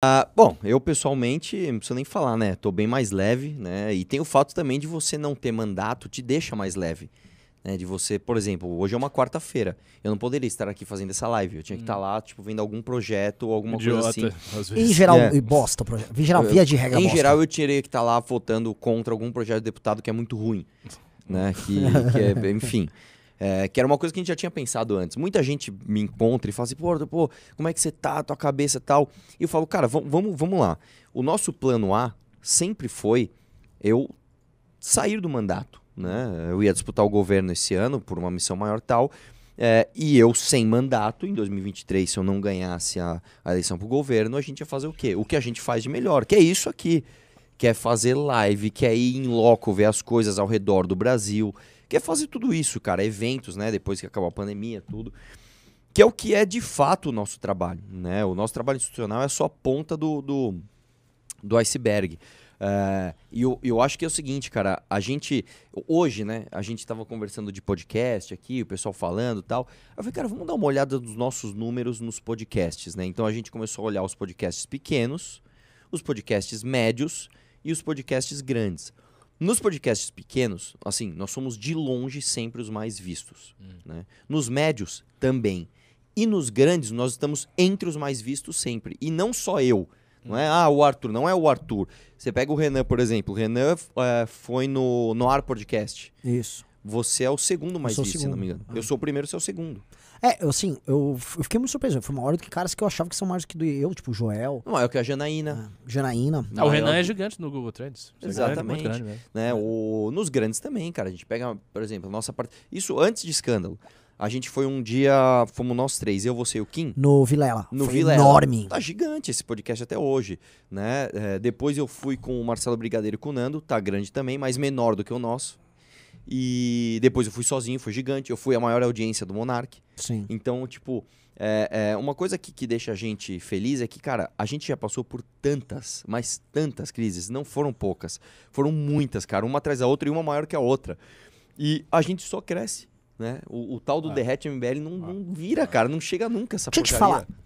Ah, bom, eu pessoalmente, não preciso nem falar, né? Tô bem mais leve, né? E tem o fato também de você não ter mandato, te deixa mais leve. Né? De você, por exemplo, hoje é uma quarta-feira. Eu não poderia estar aqui fazendo essa live. Eu tinha que estar hum. lá, tipo, vendo algum projeto ou alguma Idiota, coisa assim. às Em geral, É. e bosta, projeto em geral, via de regra, em bosta. geral, eu teria que estar lá votando contra algum projeto de deputado que é muito ruim. Né? Que, que é, enfim. É, que era uma coisa que a gente já tinha pensado antes. Muita gente me encontra e fala assim, pô, como é que você tá, tua cabeça e tal. E eu falo, cara, vamos vamo lá. O nosso plano A sempre foi eu sair do mandato. Né? Eu ia disputar o governo esse ano por uma missão maior tal. É, e eu sem mandato, em 2023, se eu não ganhasse a, a eleição para o governo, a gente ia fazer o quê? O que a gente faz de melhor, que é isso aqui quer fazer live, quer ir em loco ver as coisas ao redor do Brasil, quer fazer tudo isso, cara, eventos, né, depois que acabou a pandemia, tudo. Que é o que é de fato o nosso trabalho, né? O nosso trabalho institucional é só a ponta do, do, do iceberg. Uh, e eu, eu acho que é o seguinte, cara, a gente. Hoje, né? A gente estava conversando de podcast aqui, o pessoal falando tal. Eu falei, cara, vamos dar uma olhada dos nossos números nos podcasts, né? Então a gente começou a olhar os podcasts pequenos, os podcasts médios e os podcasts grandes. Nos podcasts pequenos, assim, nós somos de longe sempre os mais vistos. Hum. Né? Nos médios, também. E nos grandes, nós estamos entre os mais vistos sempre. E não só eu. Não é, hum. ah, o Arthur, não é o Arthur. Você pega o Renan, por exemplo. O Renan eh, foi no, no Ar Podcast. Isso. Você é o segundo mais visto, segundo. se não me engano. Ah. Eu sou o primeiro, você é o segundo. É, assim, eu, eu fiquei muito surpreso. Foi maior do que caras que eu achava que são mais do que do eu, tipo Joel. Não, é o que a Janaína. É. Janaína. Ah, o Renan é gigante no Google Trends. Você é Exatamente. É grande, grande né? o, nos grandes também, cara. A gente pega, por exemplo, a nossa parte. Isso antes de escândalo. A gente foi um dia, fomos nós três, eu, você e o Kim. No Vilela. No foi Vilela. enorme. Tá gigante esse podcast até hoje, né? É, depois eu fui com o Marcelo Brigadeiro e com o Nando, tá grande também, mas menor do que o nosso. E depois eu fui sozinho, foi gigante. Eu fui a maior audiência do Monark. Sim. Então, tipo, é, é, uma coisa que, que deixa a gente feliz é que, cara, a gente já passou por tantas, mas tantas crises. Não foram poucas. Foram muitas, cara. Uma atrás da outra e uma maior que a outra. E a gente só cresce. Né? O, o tal do ah. Derrete MBL não, ah. não vira, ah. cara. Não chega nunca essa Deixa eu te falar.